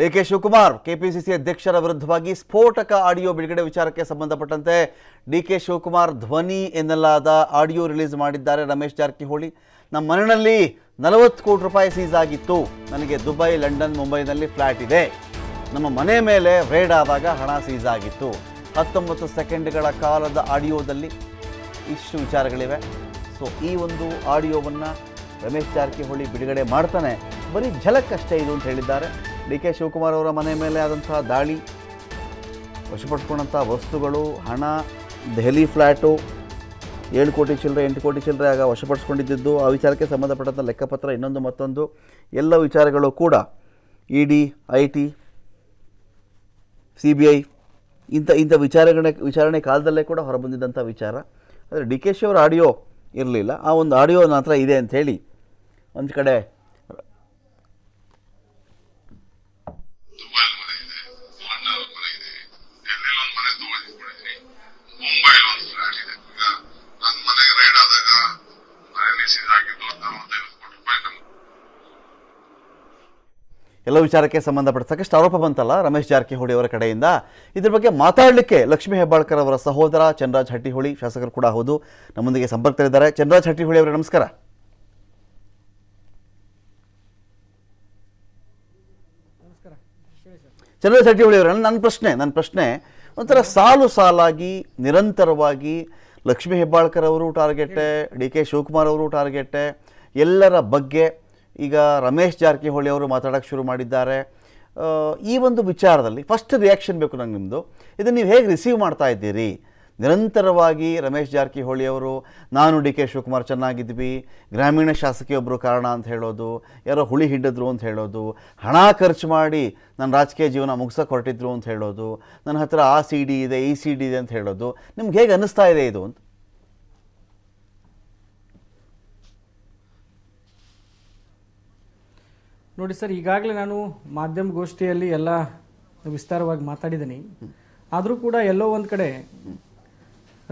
DK Shivakumar KPCC ಅಧ್ಯಕ್ಷರ ವಿರುದ್ಧವಾಗಿ ಸ್ಫೋಟಕ ಆಡಿಯೋ ಬಿಡುಗಡೆ ವಿಚಾರಕ್ಕೆ ಸಂಬಂಧಪಟ್ಟಂತೆ ಡಿಕೆ ಶಿವಕುಮಾರ್ ಧ್ವನಿ ಎನ್ನಲಾದ ಆಡಿಯೋ ರಿಲೀಸ್ ಮಾಡಿದ್ದಾರೆ ರಮೇಶ್ ಜಾರಕಿಹೊಳಿ ನಮ್ಮ ಮನೆಯಲ್ಲಿ ನಲವತ್ತು ಕೋಟಿ ರೂಪಾಯಿ ಸೀಸ್ ಆಗಿತ್ತು ನನಗೆ ದುಬೈ ಲಂಡನ್ ಮುಂಬೈನಲ್ಲಿ ಫ್ಲ್ಯಾಟ್ ಇದೆ ನಮ್ಮ ಮನೆ ಮೇಲೆ ರೇಡ್ ಆದಾಗ ಹಣ ಸೀಸ್ ಆಗಿತ್ತು ಹತ್ತೊಂಬತ್ತು ಸೆಕೆಂಡ್ಗಳ ಕಾಲದ ಆಡಿಯೋದಲ್ಲಿ ಇಷ್ಟು ವಿಚಾರಗಳಿವೆ ಸೊ ಈ ಒಂದು ಆಡಿಯೋವನ್ನು ರಮೇಶ್ ಜಾರಕಿಹೊಳಿ ಬಿಡುಗಡೆ ಮಾಡ್ತಾನೆ ಬರೀ ಝಲಕ್ಕಷ್ಟೇ ಇದು ಅಂತ ಹೇಳಿದ್ದಾರೆ ಡಿ ಕೆ ಶಿವಕುಮಾರ್ ಅವರ ಮನೆ ಮೇಲೆ ಆದಂತಹ ದಾಳಿ ವಶಪಡಿಸ್ಕೊಂಡಂಥ ವಸ್ತುಗಳು ಹಣ ದೆಹಲಿ ಫ್ಲ್ಯಾಟು ಏಳು ಕೋಟಿ ಚಿಲ್ಲರೆ ಎಂಟು ಕೋಟಿ ಚಿಲ್ಲರೆ ಆಗ ವಶಪಡಿಸ್ಕೊಂಡಿದ್ದು ಆ ವಿಚಾರಕ್ಕೆ ಸಂಬಂಧಪಟ್ಟಂಥ ಲೆಕ್ಕಪತ್ರ ಇನ್ನೊಂದು ಮತ್ತೊಂದು ಎಲ್ಲ ವಿಚಾರಗಳು ಕೂಡ E D I T C B I ಇಂಥ ಇಂಥ ವಿಚಾರಗಳೇ ವಿಚಾರಣೆ ಕಾಲದಲ್ಲೇ ಕೂಡ ಹೊರಬಂದಿದ್ದಂಥ ವಿಚಾರ ಆದರೆ ಡಿ ಕೆ ಶಿ ಅವರ ಆಡಿಯೋ ಇರಲಿಲ್ಲ ಆ ಒಂದು ಆಡಿಯೋ ನನ್ನ ಹತ್ರ ಇದೆ ಅಂಥೇಳಿ ಒಂದು ಕಡೆ ಎಲ್ಲ ವಿಚಾರಕ್ಕೆ ಸಂಬಂಧಪಟ್ಟ ಸಾಕಷ್ಟು ಆರೋಪ ಬಂತಲ್ಲ ರಮೇಶ್ ಜಾರಕಿಹೊಳಿ ಅವರ ಕಡೆಯಿಂದ ಇದ್ರ ಬಗ್ಗೆ ಮಾತಾಡಲಿಕ್ಕೆ ಲಕ್ಷ್ಮೀ ಹೆಬ್ಬಾಳ್ಕರ್ ಅವರ ಸಹೋದರ ಚಂದ್ರಾಜ್ ಹಟ್ಟಿಹೊಳಿ ಶಾಸಕರು ಕೂಡ ಹೌದು ನಮ್ಮೊಂದಿಗೆ ಸಂಪರ್ಕದಲ್ಲಿದ್ದಾರೆ ಚಂದ್ರಾಜ್ ಹಟ್ಟಿಹೊಳಿ ಅವರೇ ನಮಸ್ಕಾರ ಚಂದ್ರಾಜ್ ಹಟ್ಟಿಹೊಳಿ ಅವರ ನನ್ನ ಪ್ರಶ್ನೆ ನನ್ನ ಪ್ರಶ್ನೆ ಒಂಥರ ಸಾಲು ಸಾಲಾಗಿ ನಿರಂತರವಾಗಿ ಲಕ್ಷ್ಮೀ ಹೆಬ್ಬಾಳ್ಕರ್ ಅವರು ಟಾರ್ಗೆಟ್ ಡಿ ಕೆ ಶಿವಕುಮಾರ್ ಅವರು ಟಾರ್ಗೆಟ್ ಎಲ್ಲರ ಬಗ್ಗೆ ಈಗ ರಮೇಶ್ ಜಾರಕಿಹೊಳಿ ಅವರು ಮಾತಾಡೋಕ್ಕೆ ಶುರು ಮಾಡಿದ್ದಾರೆ ಈ ಒಂದು ವಿಚಾರದಲ್ಲಿ ಫಸ್ಟ್ ರಿಯಾಕ್ಷನ್ ಬೇಕು ನಂಗೆ ನಿಮ್ಮದು ಇದನ್ನು ನೀವು ಹೇಗೆ ರಿಸೀವ್ ಮಾಡ್ತಾ ಇದ್ದೀರಿ ನಿರಂತರವಾಗಿ ರಮೇಶ್ ಜಾರಕಿಹೊಳಿ ಅವರು ನಾನು ಡಿ ಕೆ ಶಿವಕುಮಾರ್ ಚೆನ್ನಾಗಿದ್ವಿ ಗ್ರಾಮೀಣ ಶಾಸಕಿಯೊಬ್ಬರು ಕಾರಣ ಅಂತ ಹೇಳೋದು ಯಾರೋ ಹುಳಿ ಹಿಡಿದ್ರು ಅಂತ ಹೇಳೋದು ಹಣ ಖರ್ಚು ಮಾಡಿ ನನ್ನ ರಾಜಕೀಯ ಜೀವನ ಮುಗಿಸೋಕೆ ಹೊರಟಿದ್ರು ಅಂತ ಹೇಳೋದು ನನ್ನ ಹತ್ರ ಆ ಸಿ ಡಿ ಇದೆ ಈ ಸಿ ಡಿ ಇದೆ ಅಂತ ಹೇಳೋದು ನಿಮ್ಗೆ ಹೇಗೆ ಅನ್ನಿಸ್ತಾ ಇದೆ ಇದು ಅಂತ ನೋಡಿ ಸರ್ ಈಗಾಗಲೇ ನಾನು ಮಾಧ್ಯಮ ಗೋಷ್ಠಿಯಲ್ಲಿ ಎಲ್ಲ ವಿಸ್ತಾರವಾಗಿ ಮಾತಾಡಿದ್ದೀನಿ ಆದರೂ ಕೂಡ ಎಲ್ಲೋ ಒಂದು ಕಡೆ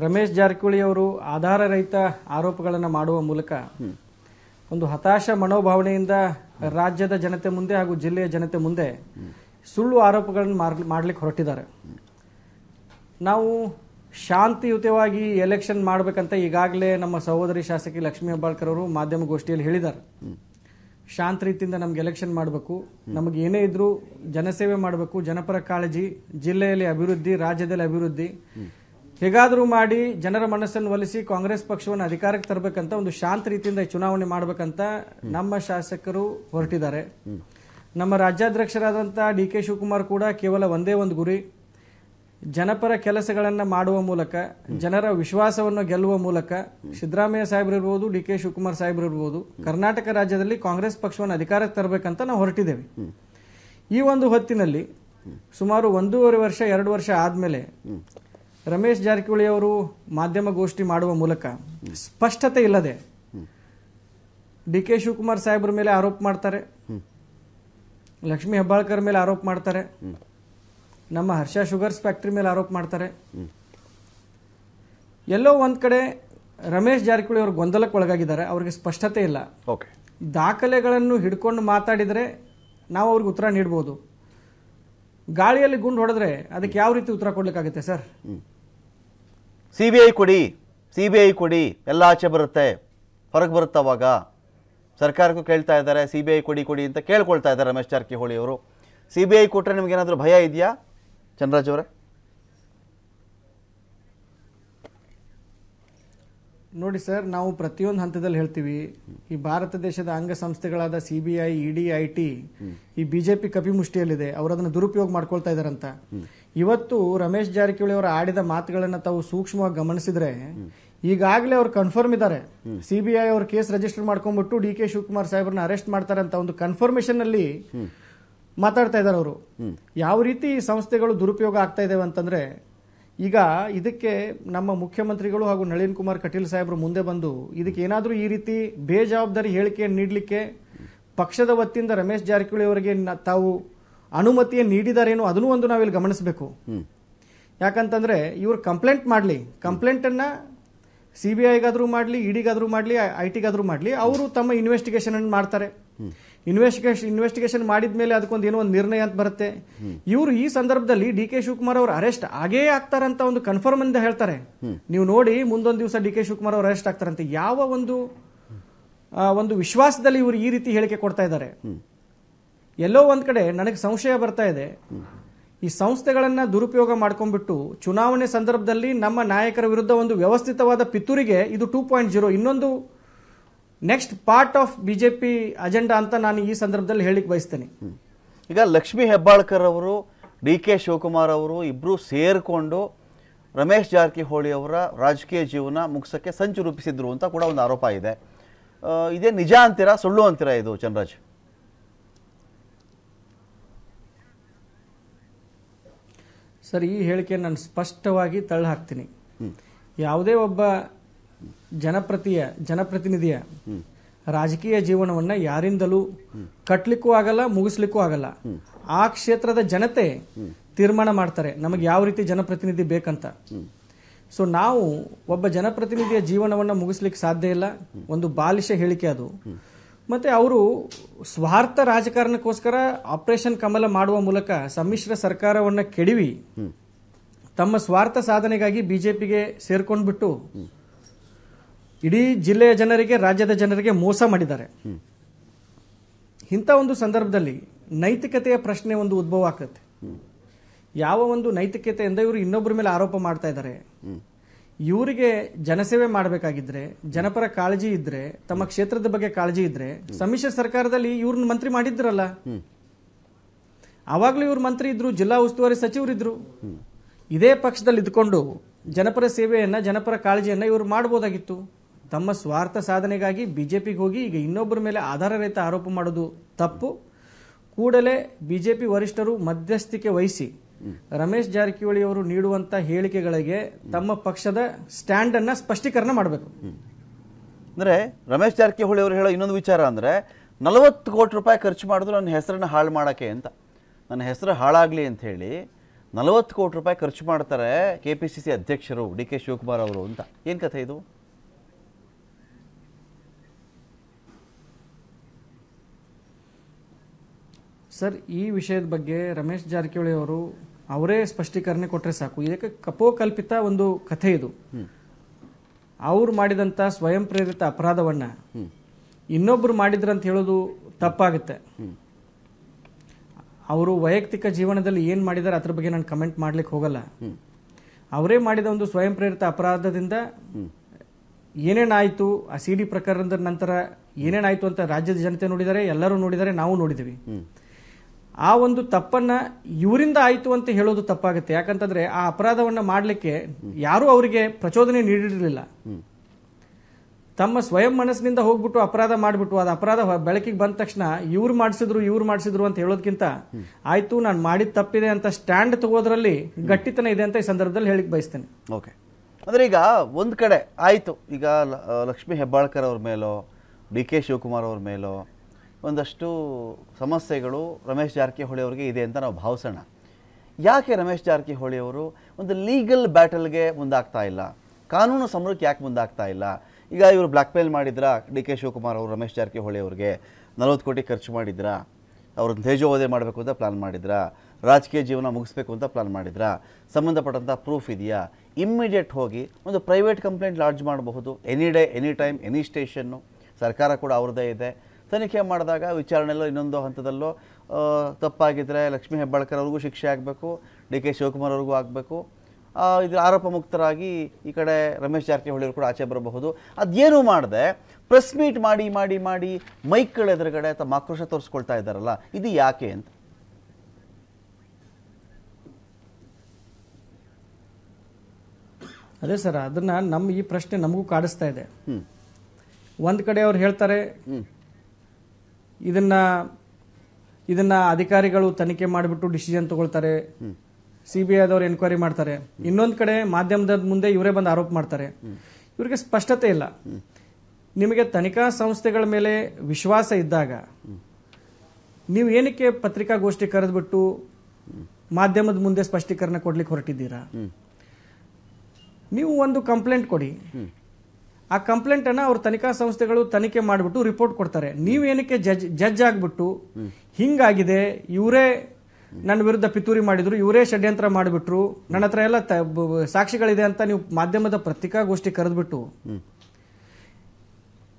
ರಮೇಶ್ ಜಾರಕಿಹೊಳಿ ಅವರು ಆಧಾರ ರಹಿತ ಆರೋಪಗಳನ್ನು ಮಾಡುವ ಮೂಲಕ ಒಂದು ಹತಾಶ ಮನೋಭಾವನೆಯಿಂದ ರಾಜ್ಯದ ಜನತೆ ಮುಂದೆ ಹಾಗೂ ಜಿಲ್ಲೆಯ ಜನತೆ ಮುಂದೆ ಸುಳ್ಳು ಆರೋಪಗಳನ್ನು ಮಾಡ್ಲಿಕ್ಕೆ ಹೊರಟಿದ್ದಾರೆ ನಾವು ಶಾಂತಿಯುತವಾಗಿ ಎಲೆಕ್ಷನ್ ಮಾಡಬೇಕಂತ ಈಗಾಗಲೇ ನಮ್ಮ ಸಹೋದರಿ ಶಾಸಕಿ ಲಕ್ಷ್ಮೀ ಅಂಬಾಳ್ಕರ್ ಅವರು ಮಾಧ್ಯಮಗೋಷ್ಠಿಯಲ್ಲಿ ಹೇಳಿದ್ದಾರೆ ಶಾಂತ ರೀತಿಯಿಂದ ನಮ್ಗೆ ಎಲೆಕ್ಷನ್ ಮಾಡಬೇಕು ನಮಗೆ ಏನೇ ಇದ್ರೂ ಜನಸೇವೆ ಮಾಡಬೇಕು ಜನಪರ ಕಾಳಜಿ ಜಿಲ್ಲೆಯಲ್ಲಿ ಅಭಿವೃದ್ಧಿ ರಾಜ್ಯದಲ್ಲಿ ಅಭಿವೃದ್ಧಿ ಹೇಗಾದರೂ ಮಾಡಿ ಜನರ ಮನಸ್ಸನ್ನು ಒಲಿಸಿ ಕಾಂಗ್ರೆಸ್ ಪಕ್ಷವನ್ನು ಅಧಿಕಾರಕ್ಕೆ ತರಬೇಕಂತ ಒಂದು ಶಾಂತ ರೀತಿಯಿಂದ ಚುನಾವಣೆ ಮಾಡಬೇಕಂತ ನಮ್ಮ ಶಾಸಕರು ಹೊರಟಿದ್ದಾರೆ ನಮ್ಮ ರಾಜ್ಯಾಧ್ಯಕ್ಷರಾದಂತಹ ಡಿ ಕೆ ಶಿವಕುಮಾರ್ ಕೂಡ ಕೇವಲ ಒಂದೇ ಒಂದು ಗುರಿ ಜನಪರ ಕೆಲಸಗಳನ್ನು ಮಾಡುವ ಮೂಲಕ ಜನರ ವಿಶ್ವಾಸವನ್ನು ಗೆಲ್ಲುವ ಮೂಲಕ ಸಿದ್ದರಾಮಯ್ಯ ಇರ್ಬೋದು ಡಿ ಕೆ ಶಿವಕುಮಾರ್ ಇರ್ಬೋದು ಕರ್ನಾಟಕ ರಾಜ್ಯದಲ್ಲಿ ಕಾಂಗ್ರೆಸ್ ಪಕ್ಷವನ್ನು ಅಧಿಕಾರಕ್ಕೆ ತರಬೇಕಂತ ನಾವು ಹೊರಟಿದ್ದೇವೆ ಈ ಒಂದು ಹೊತ್ತಿನಲ್ಲಿ ಸುಮಾರು ಒಂದೂವರೆ ವರ್ಷ ಎರಡು ವರ್ಷ ಆದಮೇಲೆ ರಮೇಶ್ ಜಾರಕಿಹೊಳಿ ಅವರು ಮಾಧ್ಯಮ ಗೋಷ್ಠಿ ಮಾಡುವ ಮೂಲಕ ಸ್ಪಷ್ಟತೆ ಇಲ್ಲದೆ ಡಿ ಕೆ ಶಿವಕುಮಾರ್ ಸಾಹೇಬ್ರ ಮೇಲೆ ಆರೋಪ ಮಾಡ್ತಾರೆ ಲಕ್ಷ್ಮೀ ಹೆಬ್ಬಾಳ್ಕರ್ ಮೇಲೆ ಆರೋಪ ಮಾಡ್ತಾರೆ ನಮ್ಮ ಹರ್ಷ ಶುಗರ್ಸ್ ಫ್ಯಾಕ್ಟ್ರಿ ಮೇಲೆ ಆರೋಪ ಮಾಡ್ತಾರೆ ಎಲ್ಲೋ ಒಂದು ಕಡೆ ರಮೇಶ್ ಜಾರಕಿಹೊಳಿ ಅವರು ಗೊಂದಲಕ್ಕೆ ಒಳಗಾಗಿದ್ದಾರೆ ಅವರಿಗೆ ಸ್ಪಷ್ಟತೆ ಇಲ್ಲ ದಾಖಲೆಗಳನ್ನು ಹಿಡ್ಕೊಂಡು ಮಾತಾಡಿದರೆ ನಾವು ಅವ್ರಿಗೆ ಉತ್ತರ ನೀಡಬಹುದು ಗಾಳಿಯಲ್ಲಿ ಗುಂಡು ಹೊಡೆದ್ರೆ ಅದಕ್ಕೆ ಯಾವ ರೀತಿ ಉತ್ತರ ಕೊಡ್ಲಿಕ್ಕಾಗುತ್ತೆ ಸರ್ ಸಿಬಿಐ ಕೊಡಿ ಸಿಬಿಐ ಕೊಡಿ ಎಲ್ಲ ಆಚೆ ಬರುತ್ತೆ ಹೊರಗೆ ಬರುತ್ತೆ ಅವಾಗ ಸರ್ಕಾರಕ್ಕೂ ಕೇಳ್ತಾ ಇದ್ದಾರೆ ಸಿಬಿಐ ಕೊಡಿ ಕೊಡಿ ಅಂತ ಕೇಳ್ಕೊಳ್ತಾ ಇದ್ದಾರೆ ರಮೇಶ್ ಜಾರಕಿಹೊಳಿ ಅವರು ಸಿಬಿಐ ಕೊಟ್ಟರೆ ಏನಾದರೂ ಭಯ ಇದೆಯಾ ಚಂದ್ರಾಜ್ ಅವರೇ ನೋಡಿ ಸರ್ ನಾವು ಪ್ರತಿಯೊಂದು ಹಂತದಲ್ಲಿ ಹೇಳ್ತೀವಿ ಈ ಭಾರತ ದೇಶದ ಅಂಗ ಸಂಸ್ಥೆಗಳಾದ ಸಿಬಿಐ ಇಡಿ ಐಟಿ ಈ ಬಿಜೆಪಿ ಕಪಿಮುಷ್ಟಿಯಲ್ಲಿದೆ ಅವರು ಅದನ್ನು ದುರುಪಯೋಗ ಮಾಡ್ಕೊಳ್ತಾ ಇದಾರಂತ ಇವತ್ತು ರಮೇಶ್ ಜಾರಕಿಹೊಳಿ ಅವರು ಆಡಿದ ಮಾತುಗಳನ್ನು ತಾವು ಸೂಕ್ಷ್ಮವಾಗಿ ಗಮನಿಸಿದ್ರೆ ಈಗಾಗಲೇ ಅವರು ಕನ್ಫರ್ಮ್ ಇದ್ದಾರೆ ಸಿಬಿಐ ಅವರು ಕೇಸ್ ರಿಜಿಸ್ಟರ್ ಮಾಡ್ಕೊಂಡ್ಬಿಟ್ಟು ಡಿ ಕೆ ಶಿವಕುಮಾರ್ ಸಾಹೇಬ್ರನ್ನ ಅರೆಸ್ಟ್ ಮಾಡ್ತಾರೆ ಅಂತ ಒಂದು ಕನ್ಫರ್ಮೇಶನ್ ಅಲ್ಲಿ ಮಾತಾಡ್ತಾ ಇದ್ದಾರೆ ಅವರು ಯಾವ ರೀತಿ ಸಂಸ್ಥೆಗಳು ದುರುಪಯೋಗ ಆಗ್ತಾ ಇದ್ದಾವೆ ಅಂತಂದ್ರೆ ಈಗ ಇದಕ್ಕೆ ನಮ್ಮ ಮುಖ್ಯಮಂತ್ರಿಗಳು ಹಾಗೂ ನಳಿನ್ ಕುಮಾರ್ ಕಟೀಲ್ ಸಾಹೇಬರು ಮುಂದೆ ಬಂದು ಇದಕ್ಕೆ ಏನಾದರೂ ಈ ರೀತಿ ಬೇಜವಾಬ್ದಾರಿ ಹೇಳಿಕೆಯನ್ನು ನೀಡಲಿಕ್ಕೆ ಪಕ್ಷದ ವತಿಯಿಂದ ರಮೇಶ್ ಜಾರಕಿಹೊಳಿ ಅವರಿಗೆ ತಾವು ಅನುಮತಿಯನ್ನು ನೀಡಿದಾರೇನೋ ಅದನ್ನೂ ಒಂದು ನಾವಿಲ್ಲಿ ಗಮನಿಸಬೇಕು ಯಾಕಂತಂದ್ರೆ ಇವರು ಕಂಪ್ಲೇಂಟ್ ಮಾಡಲಿ ಕಂಪ್ಲೇಂಟನ್ನು ಸಿ ಬಿ ಐಗಾದರೂ ಮಾಡಲಿ ಇಡಿಗಾದರೂ ಮಾಡಲಿ ಐ ಟಿಗಾದರೂ ಮಾಡಲಿ ಅವರು ತಮ್ಮ ಇನ್ವೆಸ್ಟಿಗೇಷನ್ ಮಾಡ್ತಾರೆ ಇನ್ವೆಸ್ಟಿಗೇಷನ್ ಇನ್ವೆಸ್ಟಿಗೇಷನ್ ಮಾಡಿದ ಮೇಲೆ ಅದಕ್ಕೊಂದು ಏನೋ ಒಂದು ನಿರ್ಣಯ ಅಂತ ಬರುತ್ತೆ ಇವರು ಈ ಸಂದರ್ಭದಲ್ಲಿ ಡಿ ಕೆ ಶಿವಕುಮಾರ್ ಅವರು ಅರೆಸ್ಟ್ ಆಗೇ ಆಗ್ತಾರಂತ ಒಂದು ಕನ್ಫರ್ಮ್ ಅಂತ ಹೇಳ್ತಾರೆ ನೀವು ನೋಡಿ ಮುಂದೊಂದು ದಿವಸ ಡಿ ಕೆ ಶಿವಕುಮಾರ್ ಅವರು ಅರೆಸ್ಟ್ ಆಗ್ತಾರಂತೆ ಯಾವ ಒಂದು ಒಂದು ವಿಶ್ವಾಸದಲ್ಲಿ ಇವರು ಈ ರೀತಿ ಹೇಳಿಕೆ ಕೊಡ್ತಾ ಇದ್ದಾರೆ ಎಲ್ಲೋ ಒಂದ್ ಕಡೆ ನನಗೆ ಸಂಶಯ ಬರ್ತಾ ಇದೆ ಈ ಸಂಸ್ಥೆಗಳನ್ನ ದುರುಪಯೋಗ ಮಾಡ್ಕೊಂಡ್ಬಿಟ್ಟು ಚುನಾವಣೆ ಸಂದರ್ಭದಲ್ಲಿ ನಮ್ಮ ನಾಯಕರ ವಿರುದ್ಧ ಒಂದು ವ್ಯವಸ್ಥಿತವಾದ ಪಿತೂರಿಗೆ ಇದು ಟೂ ಪಾಯಿಂಟ್ ಜೀರೋ ಇನ್ನೊಂದು next part of BJP agenda ಅಂತ ನಾನು ಈ ಸಂದರ್ಭದಲ್ಲಿ ಹೇಳಿಕ್ ಬಯಸ್ತೇನೆ ಈಗ ಲಕ್ಷ್ಮೀ ಹೆಬ್ಬಾಳ್ಕರ್ ಅವರು ಡಿ ಕೆ ಶಿವಕುಮಾರ್ ಅವರು ಇಬ್ಬರು ಸೇರಿಕೊಂಡು ರಮೇಶ್ ಜಾರಕಿಹೊಳಿ ಅವರ ರಾಜಕೀಯ ಜೀವನ ಮುಗಿಸೋಕ್ಕೆ ಸಂಚು ರೂಪಿಸಿದ್ರು ಅಂತ ಕೂಡ ಒಂದು ಆರೋಪ ಇದೆ ಇದೇ ನಿಜ ಅಂತೀರಾ ಸುಳ್ಳು ಅಂತೀರಾ ಇದು ಚನ್ರಾಜ್ ಸರ್ ಈ ಹೇಳಿಕೆ ನಾನು ಸ್ಪಷ್ಟವಾಗಿ ತಳ್ಳು ಹಾಕ್ತೀನಿ ಯಾವುದೇ ಒಬ್ಬ ಜನಪ್ರತಿಯ ಜನಪ್ರತಿನಿಧಿಯ ರಾಜಕೀಯ ಜೀವನವನ್ನ ಯಾರಿಂದಲೂ ಕಟ್ಲಿಕ್ಕೂ ಆಗಲ್ಲ ಮುಗಿಸ್ಲಿಕ್ಕೂ ಆಗಲ್ಲ ಆ ಕ್ಷೇತ್ರದ ಜನತೆ ತೀರ್ಮಾನ ಮಾಡ್ತಾರೆ ನಮಗೆ ಯಾವ ರೀತಿ ಜನಪ್ರತಿನಿಧಿ ಬೇಕಂತ ಸೊ ನಾವು ಒಬ್ಬ ಜನಪ್ರತಿನಿಧಿಯ ಜೀವನವನ್ನ ಮುಗಿಸ್ಲಿಕ್ಕೆ ಸಾಧ್ಯ ಇಲ್ಲ ಒಂದು ಬಾಲಿಶ ಹೇಳಿಕೆ ಅದು ಮತ್ತೆ ಅವರು ಸ್ವಾರ್ಥ ರಾಜಕಾರಣಕ್ಕೋಸ್ಕರ ಆಪರೇಷನ್ ಕಮಲ ಮಾಡುವ ಮೂಲಕ ಸಮ್ಮಿಶ್ರ ಸರ್ಕಾರವನ್ನ ಕೆಡವಿ ತಮ್ಮ ಸ್ವಾರ್ಥ ಸಾಧನೆಗಾಗಿ ಬಿಜೆಪಿಗೆ ಸೇರ್ಕೊಂಡ್ಬಿಟ್ಟು ಇಡೀ ಜಿಲ್ಲೆಯ ಜನರಿಗೆ ರಾಜ್ಯದ ಜನರಿಗೆ ಮೋಸ ಮಾಡಿದ್ದಾರೆ ಇಂಥ ಒಂದು ಸಂದರ್ಭದಲ್ಲಿ ನೈತಿಕತೆಯ ಪ್ರಶ್ನೆ ಒಂದು ಉದ್ಭವ ಆಗ್ತದೆ ಯಾವ ಒಂದು ನೈತಿಕತೆ ಎಂದ ಇವರು ಇನ್ನೊಬ್ಬರ ಮೇಲೆ ಆರೋಪ ಮಾಡ್ತಾ ಇದ್ದಾರೆ ಇವರಿಗೆ ಜನಸೇವೆ ಮಾಡಬೇಕಾಗಿದ್ರೆ ಜನಪರ ಕಾಳಜಿ ಇದ್ರೆ ತಮ್ಮ ಕ್ಷೇತ್ರದ ಬಗ್ಗೆ ಕಾಳಜಿ ಇದ್ರೆ ಸಮ್ಮಿಶ್ರ ಸರ್ಕಾರದಲ್ಲಿ ಇವ್ರನ್ನ ಮಂತ್ರಿ ಮಾಡಿದ್ರಲ್ಲ ಆವಾಗಲೂ ಇವ್ರ ಮಂತ್ರಿ ಇದ್ರು ಜಿಲ್ಲಾ ಉಸ್ತುವಾರಿ ಸಚಿವರಿದ್ರು ಇದೇ ಪಕ್ಷದಲ್ಲಿ ಇದ್ಕೊಂಡು ಜನಪರ ಸೇವೆಯನ್ನ ಜನಪರ ಕಾಳಜಿಯನ್ನ ಇವರು ಮಾಡಬಹುದಾಗಿತ್ತು ತಮ್ಮ ಸ್ವಾರ್ಥ ಸಾಧನೆಗಾಗಿ ಬಿಜೆಪಿಗೆ ಹೋಗಿ ಈಗ ಇನ್ನೊಬ್ಬರ ಮೇಲೆ ಆಧಾರರಹಿತ ಆರೋಪ ಮಾಡೋದು ತಪ್ಪು ಕೂಡಲೇ ಬಿಜೆಪಿ ವರಿಷ್ಠರು ಮಧ್ಯಸ್ಥಿಕೆ ವಹಿಸಿ ರಮೇಶ್ ಜಾರಕಿಹೊಳಿ ಅವರು ನೀಡುವಂತ ಹೇಳಿಕೆಗಳಿಗೆ ತಮ್ಮ ಪಕ್ಷದ ಸ್ಟ್ಯಾಂಡ್ ಅನ್ನ ಸ್ಪಷ್ಟೀಕರಣ ಮಾಡಬೇಕು ಅಂದ್ರೆ ರಮೇಶ್ ಜಾರಕಿಹೊಳಿ ಅವರು ಹೇಳೋ ಇನ್ನೊಂದು ವಿಚಾರ ಅಂದ್ರೆ ನಲವತ್ತು ಕೋಟಿ ರೂಪಾಯಿ ಖರ್ಚು ಮಾಡಿದ್ರು ನನ್ನ ಹೆಸರನ್ನ ಹಾಳು ಮಾಡೋಕ್ಕೆ ಅಂತ ನನ್ನ ಹೆಸರು ಹಾಳಾಗ್ಲಿ ಅಂತ ಹೇಳಿ ನಲವತ್ತು ಕೋಟಿ ರೂಪಾಯಿ ಖರ್ಚು ಮಾಡ್ತಾರೆ ಕೆ ಪಿ ಸಿ ಸಿ ಅಧ್ಯಕ್ಷರು ಡಿ ಕೆ ಶಿವಕುಮಾರ್ ಅವರು ಅಂತ ಏನು ಕಥೆ ಇದು ಸರ್ ಈ ವಿಷಯದ ಬಗ್ಗೆ ರಮೇಶ್ ಜಾರಕಿಹೊಳಿ ಅವರು ಅವರೇ ಸ್ಪಷ್ಟೀಕರಣೆ ಕೊಟ್ಟರೆ ಸಾಕು ಇದಕ್ಕೆ ಕಪೋಕಲ್ಪಿತ ಒಂದು ಕಥೆ ಇದು ಅವ್ರು ಮಾಡಿದಂತ ಸ್ವಯಂ ಪ್ರೇರಿತ ಅಪರಾಧವನ್ನ ಇನ್ನೊಬ್ರು ಅಂತ ಹೇಳೋದು ತಪ್ಪಾಗುತ್ತೆ ಅವರು ವೈಯಕ್ತಿಕ ಜೀವನದಲ್ಲಿ ಏನು ಮಾಡಿದಾರೆ ಅದ್ರ ಬಗ್ಗೆ ನಾನು ಕಮೆಂಟ್ ಮಾಡ್ಲಿಕ್ಕೆ ಹೋಗಲ್ಲ ಅವರೇ ಮಾಡಿದ ಒಂದು ಸ್ವಯಂ ಪ್ರೇರಿತ ಅಪರಾಧದಿಂದ ಏನೇನಾಯಿತು ಆ ಸಿಡಿ ಪ್ರಕರಣದ ನಂತರ ಏನೇನಾಯ್ತು ಅಂತ ರಾಜ್ಯದ ಜನತೆ ನೋಡಿದರೆ ಎಲ್ಲರೂ ನೋಡಿದರೆ ನಾವು ನೋಡಿದ್ದೀವಿ ಆ ಒಂದು ತಪ್ಪನ್ನ ಇವರಿಂದ ಆಯಿತು ಅಂತ ಹೇಳೋದು ತಪ್ಪಾಗುತ್ತೆ ಯಾಕಂತಂದ್ರೆ ಆ ಅಪರಾಧವನ್ನ ಮಾಡಲಿಕ್ಕೆ ಯಾರು ಅವರಿಗೆ ಪ್ರಚೋದನೆ ನೀಡಿರಲಿಲ್ಲ ತಮ್ಮ ಸ್ವಯಂ ಮನಸ್ಸಿನಿಂದ ಹೋಗ್ಬಿಟ್ಟು ಅಪರಾಧ ಮಾಡಿಬಿಟ್ಟು ಅದು ಅಪರಾಧ ಬೆಳಕಿಗೆ ಬಂದ ತಕ್ಷಣ ಇವ್ರು ಮಾಡಿಸಿದ್ರು ಇವ್ರು ಮಾಡಿಸಿದ್ರು ಅಂತ ಹೇಳೋದ್ಕಿಂತ ಆಯ್ತು ನಾನು ಮಾಡಿದ ತಪ್ಪಿದೆ ಅಂತ ಸ್ಟ್ಯಾಂಡ್ ತಗೋದ್ರಲ್ಲಿ ಗಟ್ಟಿತನ ಇದೆ ಅಂತ ಈ ಸಂದರ್ಭದಲ್ಲಿ ಹೇಳಿಕ್ ಬಯಸ್ತೇನೆ ಓಕೆ ಅಂದ್ರೆ ಈಗ ಒಂದು ಕಡೆ ಆಯಿತು ಈಗ ಲಕ್ಷ್ಮೀ ಹೆಬ್ಬಾಳ್ಕರ್ ಅವ್ರ ಮೇಲೋ ಡಿ ಕೆ ಶಿವಕುಮಾರ್ ಅವ್ರ ಮೇಲೋ ಒಂದಷ್ಟು ಸಮಸ್ಯೆಗಳು ರಮೇಶ್ ಜಾರಕಿಹೊಳಿ ಅವರಿಗೆ ಇದೆ ಅಂತ ನಾವು ಭಾವಿಸೋಣ ಯಾಕೆ ರಮೇಶ್ ಜಾರಕಿಹೊಳಿ ಅವರು ಒಂದು ಲೀಗಲ್ ಬ್ಯಾಟಲ್ಗೆ ಮುಂದಾಗ್ತಾ ಇಲ್ಲ ಕಾನೂನು ಸಮರಕ್ಕೆ ಯಾಕೆ ಮುಂದಾಗ್ತಾ ಇಲ್ಲ ಈಗ ಇವರು ಬ್ಲ್ಯಾಕ್ ಮೇಲ್ ಮಾಡಿದ್ರಾ ಡಿ ಕೆ ಶಿವಕುಮಾರ್ ಅವರು ರಮೇಶ್ ಜಾರಕಿಹೊಳಿ ಅವ್ರಿಗೆ ನಲವತ್ತು ಕೋಟಿ ಖರ್ಚು ಮಾಡಿದ್ರಾ ಅವ್ರನ್ನ ತೇಜೋವಧೆ ಮಾಡಬೇಕು ಅಂತ ಪ್ಲ್ಯಾನ್ ಮಾಡಿದ್ರಾ ರಾಜಕೀಯ ಜೀವನ ಮುಗಿಸ್ಬೇಕು ಅಂತ ಪ್ಲಾನ್ ಮಾಡಿದ್ರಾ ಸಂಬಂಧಪಟ್ಟಂಥ ಪ್ರೂಫ್ ಇದೆಯಾ ಇಮ್ಮಿಡಿಯೇಟ್ ಹೋಗಿ ಒಂದು ಪ್ರೈವೇಟ್ ಕಂಪ್ಲೇಂಟ್ ಲಾಡ್ಜ್ ಮಾಡಬಹುದು any day any time any ಸ್ಟೇಷನ್ನು ಸರ್ಕಾರ ಕೂಡ ಅವ್ರದ್ದೇ ಇದೆ ತನಿಖೆ ಮಾಡಿದಾಗ ವಿಚಾರಣೆಲ್ಲೋ ಇನ್ನೊಂದು ಹಂತದಲ್ಲೋ ತಪ್ಪಾಗಿದ್ದರೆ ಲಕ್ಷ್ಮೀ ಹೆಬ್ಬಾಳ್ಕರ್ ಅವ್ರಿಗೂ ಶಿಕ್ಷೆ ಆಗಬೇಕು ಡಿ ಕೆ ಶಿವಕುಮಾರ್ ಅವ್ರಿಗೂ ಆಗಬೇಕು ಇದು ಆರೋಪ ಮುಕ್ತರಾಗಿ ಈ ಕಡೆ ರಮೇಶ್ ಜಾರಕಿಹೊಳಿಯವರು ಕೂಡ ಆಚೆ ಬರಬಹುದು ಅದೇನು ಮಾಡಿದೆ ಪ್ರೆಸ್ ಮೀಟ್ ಮಾಡಿ ಮಾಡಿ ಮಾಡಿ ಮೈಕ್ಗಳ ಎದುರುಗಡೆ ತಮ್ಮ ಆಕ್ರೋಶ ತೋರಿಸ್ಕೊಳ್ತಾ ಇದ್ದಾರಲ್ಲ ಇದು ಯಾಕೆ ಅಂತ ಅದೇ ಸರ್ ಅದನ್ನ ನಮ್ಮ ಈ ಪ್ರಶ್ನೆ ನಮಗೂ ಕಾಡಿಸ್ತಾ ಇದೆ ಒಂದು ಕಡೆ ಅವ್ರು ಹೇಳ್ತಾರೆ ಇದನ್ನ ಇದನ್ನ ಅಧಿಕಾರಿಗಳು ತನಿಖೆ ಮಾಡಿಬಿಟ್ಟು ಡಿಸಿಷನ್ ತಗೊಳ್ತಾರೆ ಸಿಬಿಐದವರು ಎನ್ಕ್ವೈರಿ ಮಾಡ್ತಾರೆ ಇನ್ನೊಂದು ಕಡೆ ಮಾಧ್ಯಮದ ಮುಂದೆ ಇವರೇ ಬಂದು ಆರೋಪ ಮಾಡ್ತಾರೆ ಇವರಿಗೆ ಸ್ಪಷ್ಟತೆ ಇಲ್ಲ ನಿಮಗೆ ತನಿಖಾ ಸಂಸ್ಥೆಗಳ ಮೇಲೆ ವಿಶ್ವಾಸ ಇದ್ದಾಗ ನೀವು ಏನಕ್ಕೆ ಪತ್ರಿಕಾಗೋಷ್ಠಿ ಕರೆದ್ಬಿಟ್ಟು ಮಾಧ್ಯಮದ ಮುಂದೆ ಸ್ಪಷ್ಟೀಕರಣ ಕೊಡ್ಲಿಕ್ಕೆ ಹೊರಟಿದ್ದೀರಾ ನೀವು ಒಂದು ಕಂಪ್ಲೇಂಟ್ ಕೊಡಿ ಆ ಕಂಪ್ಲೇಂಟ್ ಅನ್ನ ಅವ್ರ ತನಿಖಾ ಸಂಸ್ಥೆಗಳು ತನಿಖೆ ಮಾಡಿಬಿಟ್ಟು ರಿಪೋರ್ಟ್ ಕೊಡ್ತಾರೆ ನೀವೇನಕ್ಕೆ ಜಜ್ ಜಡ್ಜ್ ಆಗಿಬಿಟ್ಟು ಹಿಂಗಾಗಿದೆ ಇವರೇ ನನ್ನ ವಿರುದ್ಧ ಪಿತೂರಿ ಮಾಡಿದ್ರು ಇವರೇ ಷಡ್ಯಂತ್ರ ಮಾಡಿಬಿಟ್ರು ನನ್ನ ಹತ್ರ ಎಲ್ಲ ಸಾಕ್ಷಿಗಳಿದೆ ಅಂತ ನೀವು ಮಾಧ್ಯಮದ ಪತ್ರಿಕಾಗೋಷ್ಠಿ ಕರೆದ್ಬಿಟ್ಟು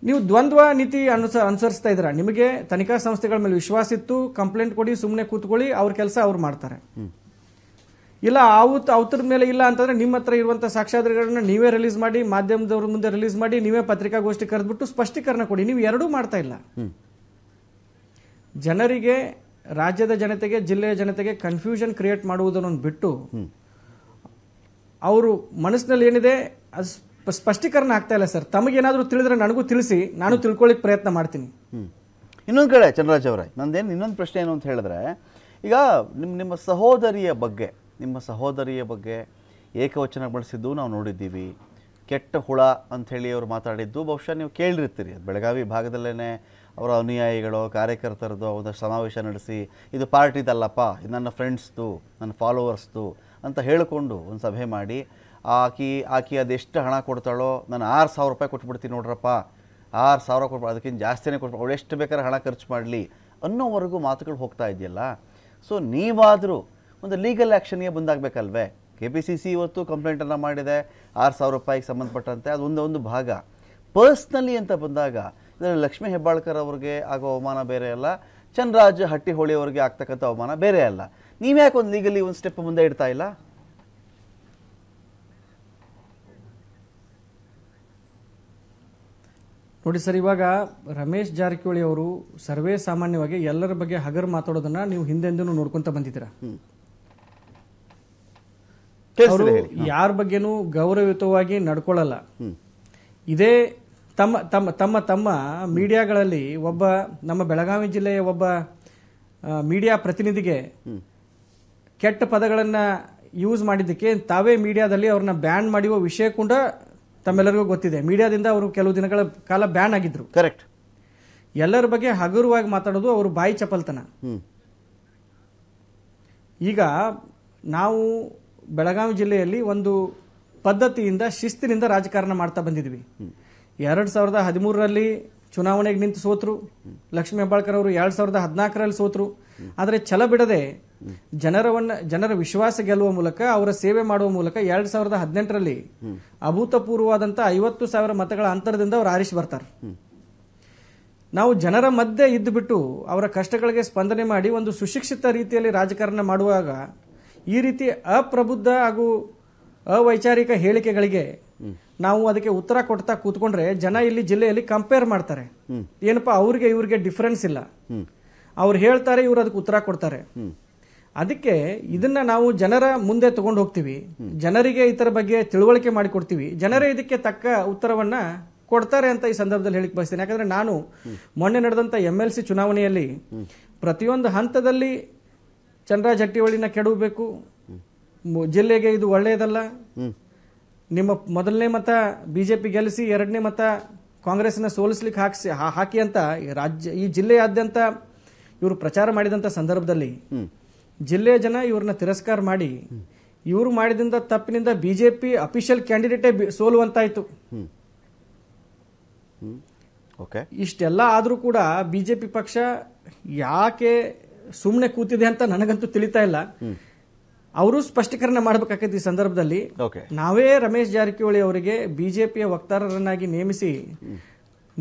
ನೀವು ದ್ವಂದ್ವ ನೀತಿ ಅನುಸ ಅನುಸರಿಸ್ತಾ ಇದ್ರ ನಿಮಗೆ ತನಿಖಾ ಸಂಸ್ಥೆಗಳ ಮೇಲೆ ವಿಶ್ವಾಸ ಇತ್ತು ಕಂಪ್ಲೇಂಟ್ ಕೊಡಿ ಸುಮ್ಮನೆ ಕೂತ್ಕೊಳ್ಳಿ ಅವ್ರ ಕೆಲಸ ಅವ್ರು ಮಾಡ್ತಾರೆ ಇಲ್ಲ ಅವತ್ ಅವತರ ಮೇಲೆ ಇಲ್ಲ ಅಂತಂದ್ರೆ ನಿಮ್ಮ ಹತ್ರ ಇರುವಂತಹ ಸಾಕ್ಷ್ಯಾಧಾರಗಳನ್ನ ನೀವೇ ರಿಲೀಸ್ ಮಾಡಿ ಮಾಧ್ಯಮದವ್ರ ಮುಂದೆ ರಿಲೀಸ್ ಮಾಡಿ ನೀವೇ ಪತ್ರಿಕಾಗೋಷ್ಠಿ ಕರೆದ್ಬಿಟ್ಟು ಸ್ಪಷ್ಟೀಕರಣ ಕೊಡಿ ನೀವು ಎರಡೂ ಮಾಡ್ತಾ ಇಲ್ಲ ಜನರಿಗೆ ರಾಜ್ಯದ ಜನತೆಗೆ ಜಿಲ್ಲೆಯ ಜನತೆಗೆ ಕನ್ಫ್ಯೂಷನ್ ಕ್ರಿಯೇಟ್ ಮಾಡುವುದನ್ನು ಬಿಟ್ಟು ಅವರು ಮನಸ್ಸಿನಲ್ಲಿ ಏನಿದೆ ಅದು ಸ್ಪಷ್ಟೀಕರಣ ಆಗ್ತಾ ಇಲ್ಲ ಸರ್ ತಮಗೇನಾದರೂ ತಿಳಿದ್ರೆ ನನಗೂ ತಿಳಿಸಿ ನಾನು ತಿಳ್ಕೊಳ್ಳಿಕ್ಕೆ ಪ್ರಯತ್ನ ಮಾಡ್ತೀನಿ ಇನ್ನೊಂದು ಕಡೆ ಚಂದ್ರರಾಜ್ ಅವರೇ ನಂದೇನು ಇನ್ನೊಂದು ಪ್ರಶ್ನೆ ಏನು ಅಂತ ಹೇಳಿದ್ರೆ ಈಗ ನಿಮ್ಮ ನಿಮ್ಮ ಸಹೋದರಿಯ ಬಗ್ಗೆ ನಿಮ್ಮ ಸಹೋದರಿಯ ಬಗ್ಗೆ ಏಕವಚನ ಬಳಸಿದ್ದು ನಾವು ನೋಡಿದ್ದೀವಿ ಕೆಟ್ಟ ಹುಳ ಅಂಥೇಳಿ ಅವರು ಮಾತಾಡಿದ್ದು ಬಹುಶಃ ನೀವು ಕೇಳಿರ್ತೀರಿ ಬೆಳಗಾವಿ ಭಾಗದಲ್ಲೇ ಅವರ ಅನುಯಾಯಿಗಳು ಕಾರ್ಯಕರ್ತರದ್ದು ಒಂದು ಸಮಾವೇಶ ನಡೆಸಿ ಇದು ಪಾರ್ಟಿದಲ್ಲಪ್ಪ ಇದು ನನ್ನ ಫ್ರೆಂಡ್ಸ್ದು ನನ್ನ ಫಾಲೋವರ್ಸ್ದು ಅಂತ ಹೇಳಿಕೊಂಡು ಒಂದು ಸಭೆ ಮಾಡಿ ಆಕಿ ಆಕಿ ಅದೆಷ್ಟು ಹಣ ಕೊಡ್ತಾಳೋ ನಾನು ಆರು ಸಾವಿರ ರೂಪಾಯಿ ಕೊಟ್ಬಿಡ್ತೀನಿ ನೋಡ್ರಪ್ಪ ಆರು ಸಾವಿರ ಕೊಟ್ಟು ಅದಕ್ಕಿಂತ ಜಾಸ್ತಿನೇ ಕೊಟ್ಬಿಡ ಅವಳು ಎಷ್ಟು ಬೇಕಾದ್ರೆ ಹಣ ಖರ್ಚು ಮಾಡಲಿ ಅನ್ನೋವರೆಗೂ ಮಾತುಗಳು ಹೋಗ್ತಾ ಇದೆಯಲ್ಲ ಸೊ ನೀವಾದರೂ ಒಂದು ಲೀಗಲ್ ಆ್ಯಕ್ಷನ್ಗೆ ಬಂದಾಗಬೇಕಲ್ವೇ ಕೆ ಪಿ ಸಿ ಸಿ ಇವತ್ತು ಕಂಪ್ಲೇಂಟನ್ನು ಮಾಡಿದೆ ಆರು ಸಾವಿರ ರೂಪಾಯಿಗೆ ಸಂಬಂಧಪಟ್ಟಂತೆ ಅದು ಒಂದು ಒಂದು ಭಾಗ ಪರ್ಸ್ನಲಿ ಅಂತ ಬಂದಾಗ ಇದರಲ್ಲಿ ಲಕ್ಷ್ಮೀ ಹೆಬ್ಬಾಳ್ಕರ್ ಅವ್ರಿಗೆ ಆಗೋ ಅವಮಾನ ಬೇರೆ ಅಲ್ಲ ಚನ್ರಾಜ್ ಹಟ್ಟಿಹೊಳಿ ಅವರಿಗೆ ಆಗ್ತಕ್ಕಂಥ ಅವಮಾನ ಬೇರೆ ಅಲ್ಲ ನೀವ್ಯಾಕೆ ಒಂದು ಲೀಗಲಿ ಒಂದು ಸ್ಟೆಪ್ ಮುಂದೆ ಇಡ್ತಾ ಇಲ್ಲ ನೋಡಿ ಸರ್ ಇವಾಗ ರಮೇಶ್ ಜಾರಕಿಹೊಳಿ ಅವರು ಸರ್ವೇ ಸಾಮಾನ್ಯವಾಗಿ ಎಲ್ಲರ ಬಗ್ಗೆ ಹಗರ್ ಮಾತಾಡೋದನ್ನ ನೀವು ಹಿಂದೆಂದೂ ನೋಡ್ಕೊಂತ ಬಂದಿದ್ದೀರಾ ಅವರು ಯಾರ ಬಗ್ಗೆನೂ ಗೌರವಯುತವಾಗಿ ನಡ್ಕೊಳ್ಳಲ್ಲ ಇದೇ ತಮ್ಮ ತಮ್ಮ ತಮ್ಮ ತಮ್ಮ ಮೀಡಿಯಾಗಳಲ್ಲಿ ಒಬ್ಬ ನಮ್ಮ ಬೆಳಗಾವಿ ಜಿಲ್ಲೆಯ ಒಬ್ಬ ಮೀಡಿಯಾ ಪ್ರತಿನಿಧಿಗೆ ಕೆಟ್ಟ ಪದಗಳನ್ನ ಯೂಸ್ ಮಾಡಿದ್ದಕ್ಕೆ ತಾವೇ ಮೀಡಿಯಾದಲ್ಲಿ ಅವ್ರನ್ನ ಬ್ಯಾನ್ ಮಾಡಿರುವ ವಿಷಯ ಕೂಡ ತಮ್ಮೆಲ್ಲರಿಗೂ ಗೊತ್ತಿದೆ ಮೀಡಿಯಾದಿಂದ ಅವರು ಕೆಲವು ದಿನಗಳ ಕಾಲ ಬ್ಯಾನ್ ಆಗಿದ್ರು ಕರೆಕ್ಟ್ ಎಲ್ಲರ ಬಗ್ಗೆ ಹಗುರವಾಗಿ ಮಾತಾಡೋದು ಅವರು ಬಾಯಿ ಚಪಲ್ತನ ಈಗ ನಾವು ಬೆಳಗಾವಿ ಜಿಲ್ಲೆಯಲ್ಲಿ ಒಂದು ಪದ್ಧತಿಯಿಂದ ಶಿಸ್ತಿನಿಂದ ರಾಜಕಾರಣ ಮಾಡ್ತಾ ಬಂದಿದ್ವಿ ಎರಡ್ ಸಾವಿರದ ಹದಿಮೂರರಲ್ಲಿ ಚುನಾವಣೆಗೆ ನಿಂತು ಸೋತರು ಲಕ್ಷ್ಮೀ ಅಂಬಾಳ್ಕರ್ ಅವರು ಎರಡ್ ಸಾವಿರದ ಹದಿನಾಲ್ಕರಲ್ಲಿ ಸೋತರು ಆದರೆ ಛಲ ಬಿಡದೆ ಜನರವನ್ನ ಜನರ ವಿಶ್ವಾಸ ಗೆಲ್ಲುವ ಮೂಲಕ ಅವರ ಸೇವೆ ಮಾಡುವ ಮೂಲಕ ಎರಡ್ ಸಾವಿರದ ಹದಿನೆಂಟರಲ್ಲಿ ಅಭೂತಪೂರ್ವವಾದಂತಹ ಐವತ್ತು ಸಾವಿರ ಮತಗಳ ಅಂತರದಿಂದ ಅವರು ಆರಿಸಿ ಬರ್ತಾರೆ ನಾವು ಜನರ ಮಧ್ಯೆ ಇದ್ದು ಬಿಟ್ಟು ಅವರ ಕಷ್ಟಗಳಿಗೆ ಸ್ಪಂದನೆ ಮಾಡಿ ಒಂದು ಸುಶಿಕ್ಷಿತ ರೀತಿಯಲ್ಲಿ ರಾಜಕಾರಣ ಮಾಡುವಾಗ ಈ ರೀತಿ ಅಪ್ರಬುದ್ಧ ಹಾಗೂ ಅವೈಚಾರಿಕ ಹೇಳಿಕೆಗಳಿಗೆ ನಾವು ಅದಕ್ಕೆ ಉತ್ತರ ಕೊಡ್ತಾ ಕೂತ್ಕೊಂಡ್ರೆ ಜನ ಇಲ್ಲಿ ಜಿಲ್ಲೆಯಲ್ಲಿ ಕಂಪೇರ್ ಮಾಡ್ತಾರೆ ಏನಪ್ಪಾ ಅವ್ರಿಗೆ ಇವ್ರಿಗೆ ಡಿಫರೆನ್ಸ್ ಇಲ್ಲ ಅವ್ರು ಹೇಳ್ತಾರೆ ಇವ್ರು ಅದಕ್ಕೆ ಉತ್ತರ ಕೊಡ್ತಾರೆ ಅದಕ್ಕೆ ಇದನ್ನ ನಾವು ಜನರ ಮುಂದೆ ತಗೊಂಡು ಹೋಗ್ತೀವಿ ಜನರಿಗೆ ಇತರ ಬಗ್ಗೆ ತಿಳುವಳಿಕೆ ಮಾಡಿಕೊಡ್ತೀವಿ ಜನರೇ ಇದಕ್ಕೆ ತಕ್ಕ ಉತ್ತರವನ್ನ ಕೊಡ್ತಾರೆ ಅಂತ ಈ ಸಂದರ್ಭದಲ್ಲಿ ಹೇಳಿಕ್ ಬಯಸ್ತೇನೆ ಯಾಕಂದ್ರೆ ನಾನು ಮೊನ್ನೆ ನಡೆದಂತ ಎಂ ಎಲ್ ಸಿ ಚುನಾವಣೆಯಲ್ಲಿ ಪ್ರತಿಯೊಂದು ಹಂತದಲ್ಲಿ ಚಂದ್ರ ಜಟ್ಟಿಹೊಳಿನ ಕೆಡಬೇಕು ಜಿಲ್ಲೆಗೆ ಇದು ಒಳ್ಳೆಯದಲ್ಲ ನಿಮ್ಮ ಮೊದಲನೇ ಮತ ಬಿಜೆಪಿ ಗೆಲ್ಲಿಸಿ ಎರಡನೇ ಮತ ಕಾಂಗ್ರೆಸ್ನ ಸೋಲಿಸ್ಲಿಕ್ಕೆ ಹಾಕಿಸಿ ಹಾಕಿ ಅಂತ ರಾಜ್ಯ ಈ ಜಿಲ್ಲೆಯಾದ್ಯಂತ ಇವರು ಪ್ರಚಾರ ಮಾಡಿದಂಥ ಸಂದರ್ಭದಲ್ಲಿ ಜಿಲ್ಲೆಯ ಜನ ಇವ್ರನ್ನ ತಿರಸ್ಕಾರ ಮಾಡಿ ಇವರು ಮಾಡಿದಂಥ ತಪ್ಪಿನಿಂದ ಬಿಜೆಪಿ ಅಫಿಷಿಯಲ್ ಕ್ಯಾಂಡಿಡೇಟೇ ಸೋಲುವಂತಾಯಿತು ಇಷ್ಟೆಲ್ಲ ಆದರೂ ಕೂಡ ಬಿಜೆಪಿ ಪಕ್ಷ ಯಾಕೆ ಸುಮ್ಮನೆ ಕೂತಿದೆ ಅಂತ ನನಗಂತೂ ತಿಳಿತಾ ಇಲ್ಲ ಅವರು ಸ್ಪಷ್ಟೀಕರಣ ಮಾಡಬೇಕಾಗತ್ತೆ ಈ ಸಂದರ್ಭದಲ್ಲಿ ನಾವೇ ರಮೇಶ್ ಜಾರಕಿಹೊಳಿ ಅವರಿಗೆ ಬಿಜೆಪಿಯ ವಕ್ತಾರರನ್ನಾಗಿ ನೇಮಿಸಿ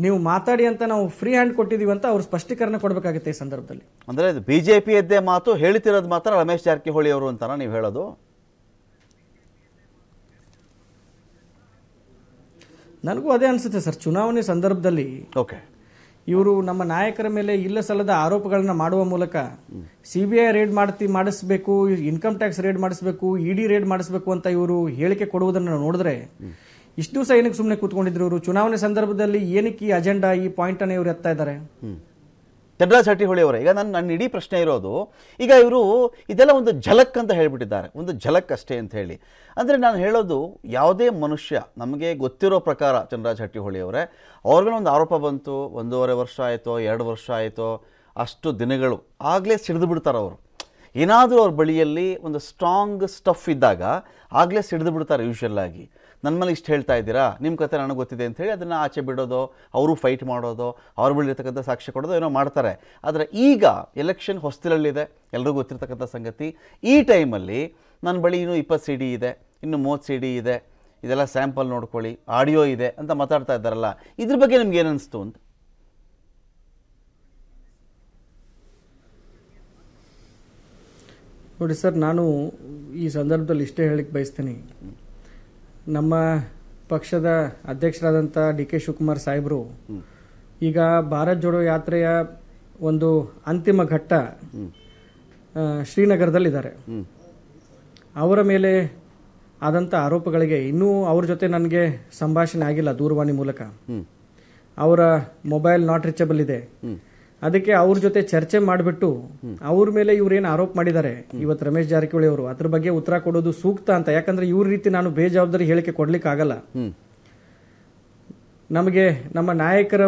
ನೀವು ಮಾತಾಡಿ ಅಂತ ನಾವು ಫ್ರೀ ಹ್ಯಾಂಡ್ ಕೊಟ್ಟಿದೀವಿ ಅಂತ ಅವರು ಸ್ಪಷ್ಟೀಕರಣ ಕೊಡಬೇಕಾಗುತ್ತೆ ಈ ಸಂದರ್ಭದಲ್ಲಿ ಅಂದ್ರೆ ಬಿಜೆಪಿಯದ್ದೇ ಮಾತು ಹೇಳ್ತಿರೋದು ಮಾತ್ರ ರಮೇಶ್ ಜಾರಕಿಹೊಳಿ ಅವರು ಅಂತ ನೀವು ಹೇಳೋದು ನನಗೂ ಅದೇ ಅನಿಸುತ್ತೆ ಸರ್ ಚುನಾವಣೆ ಸಂದರ್ಭದಲ್ಲಿ ಓಕೆ ಇವರು ನಮ್ಮ ನಾಯಕರ ಮೇಲೆ ಇಲ್ಲ ಸಲ್ಲದ ಆರೋಪಗಳನ್ನ ಮಾಡುವ ಮೂಲಕ ಸಿಬಿಐ ರೇಡ್ ಮಾಡ್ತಿ ಮಾಡಿಸ್ಬೇಕು ಇನ್ಕಮ್ ಟ್ಯಾಕ್ಸ್ ರೇಡ್ ಮಾಡಿಸ್ಬೇಕು ಇಡಿ e ರೇಡ್ ಮಾಡಿಸ್ಬೇಕು ಅಂತ ಇವರು ಹೇಳಿಕೆ ಕೊಡುವುದನ್ನು ನೋಡಿದ್ರೆ ಇಷ್ಟು ದಿವಸ ಏನಕ್ಕೆ ಸುಮ್ಮನೆ ಕೂತ್ಕೊಂಡಿದ್ರು ಇವರು ಚುನಾವಣೆ ಸಂದರ್ಭದಲ್ಲಿ ಏನಕ್ಕೆ ಈ ಅಜೆಂಡಾ ಈ ಪಾಯಿಂಟ್ ಅನ್ನು ಇವರು ಎತ್ತಾ ಇದ್ದಾರೆ ಚಂದ್ರಾ ಜಾರಕಿಹೊಳಿ ಅವರೇ ಈಗ ನಾನು ನನ್ನ ಇಡೀ ಪ್ರಶ್ನೆ ಇರೋದು ಈಗ ಇವರು ಇದೆಲ್ಲ ಒಂದು ಝಲಕ್ ಅಂತ ಹೇಳಿಬಿಟ್ಟಿದ್ದಾರೆ ಒಂದು ಝಲಕ್ ಅಷ್ಟೇ ಅಂತ ಹೇಳಿ ಅಂದರೆ ನಾನು ಹೇಳೋದು ಯಾವುದೇ ಮನುಷ್ಯ ನಮಗೆ ಗೊತ್ತಿರೋ ಪ್ರಕಾರ ಚಂದ್ರಾಜ್ ಜಾರಕಿಹೊಳಿ ಅವರೇ ಅವ್ರಿಗೂ ಒಂದು ಆರೋಪ ಬಂತು ಒಂದೂವರೆ ವರ್ಷ ಆಯಿತೋ ಎರಡು ವರ್ಷ ಆಯಿತೋ ಅಷ್ಟು ದಿನಗಳು ಆಗಲೇ ಸಿಡಿದು ಬಿಡ್ತಾರೆ ಅವರು ಏನಾದರೂ ಅವ್ರ ಬಳಿಯಲ್ಲಿ ಒಂದು ಸ್ಟ್ರಾಂಗ್ ಸ್ಟಫ್ ಇದ್ದಾಗ ಆಗಲೇ ಸಿಡಿದು ಬಿಡ್ತಾರೆ ಯೂಶಲ್ ಆಗಿ ನನ್ನ ಮನೆಗೆ ಇಷ್ಟು ಹೇಳ್ತಾ ಇದ್ದೀರಾ ನಿಮ್ಮ ಕತೆ ನನಗೆ ಗೊತ್ತಿದೆ ಅಂಥೇಳಿ ಅದನ್ನು ಆಚೆ ಬಿಡೋದು ಅವರು ಫೈಟ್ ಮಾಡೋದು ಅವ್ರು ಬಳಿರ್ತಕ್ಕಂಥ ಸಾಕ್ಷ್ಯ ಕೊಡೋದು ಏನೋ ಮಾಡ್ತಾರೆ ಆದರೆ ಈಗ ಎಲೆಕ್ಷನ್ ಹೊಸ್ತಿಲಲ್ಲಿದೆ ಎಲ್ಲರಿಗೂ ಗೊತ್ತಿರ್ತಕ್ಕಂಥ ಸಂಗತಿ ಈ ಟೈಮಲ್ಲಿ ನನ್ನ ಬಳಿ ಇನ್ನೂ ಇಪ್ಪತ್ತು ಸಿ ಡಿ ಇದೆ ಇನ್ನು ಮೂವತ್ತು ಸಿ ಡಿ ಇದೆ ಇದೆಲ್ಲ ಸ್ಯಾಂಪಲ್ ನೋಡ್ಕೊಳ್ಳಿ ಆಡಿಯೋ ಇದೆ ಅಂತ ಮಾತಾಡ್ತಾ ಇದ್ದಾರಲ್ಲ ಇದ್ರ ಬಗ್ಗೆ ನಿಮ್ಗೆ ಏನು ಅನಿಸ್ತು ಅಂತ ನೋಡಿ ಸರ್ ನಾನು ಈ ಸಂದರ್ಭದಲ್ಲಿ ಇಷ್ಟೇ ಹೇಳಕ್ಕೆ ಬಯಸ್ತೀನಿ ನಮ್ಮ ಪಕ್ಷದ ಅಧ್ಯಕ್ಷರಾದಂಥ ಡಿ ಕೆ ಶಿವಕುಮಾರ್ ಸಾಹೇಬರು ಈಗ ಭಾರತ್ ಜೋಡೋ ಯಾತ್ರೆಯ ಒಂದು ಅಂತಿಮ ಘಟ್ಟ ಶ್ರೀನಗರದಲ್ಲಿದ್ದಾರೆ ಅವರ ಮೇಲೆ ಆದಂಥ ಆರೋಪಗಳಿಗೆ ಇನ್ನೂ ಅವ್ರ ಜೊತೆ ನನಗೆ ಸಂಭಾಷಣೆ ಆಗಿಲ್ಲ ದೂರವಾಣಿ ಮೂಲಕ ಅವರ ಮೊಬೈಲ್ ನಾಟ್ ರೀಚಬಲ್ ಇದೆ ಅದಕ್ಕೆ ಅವ್ರ ಜೊತೆ ಚರ್ಚೆ ಮಾಡಿಬಿಟ್ಟು ಅವ್ರ ಮೇಲೆ ಇವ್ರೇನು ಆರೋಪ ಮಾಡಿದ್ದಾರೆ ಇವತ್ತು ರಮೇಶ್ ಜಾರಕಿಹೊಳಿ ಅವರು ಅದ್ರ ಬಗ್ಗೆ ಉತ್ತರ ಕೊಡೋದು ಸೂಕ್ತ ಅಂತ ಯಾಕಂದ್ರೆ ಇವ್ರ ರೀತಿ ನಾನು ಬೇಜವಾಬ್ದಾರಿ ಹೇಳಿಕೆ ಕೊಡ್ಲಿಕ್ಕೆ ಆಗಲ್ಲ ನಮಗೆ ನಮ್ಮ ನಾಯಕರ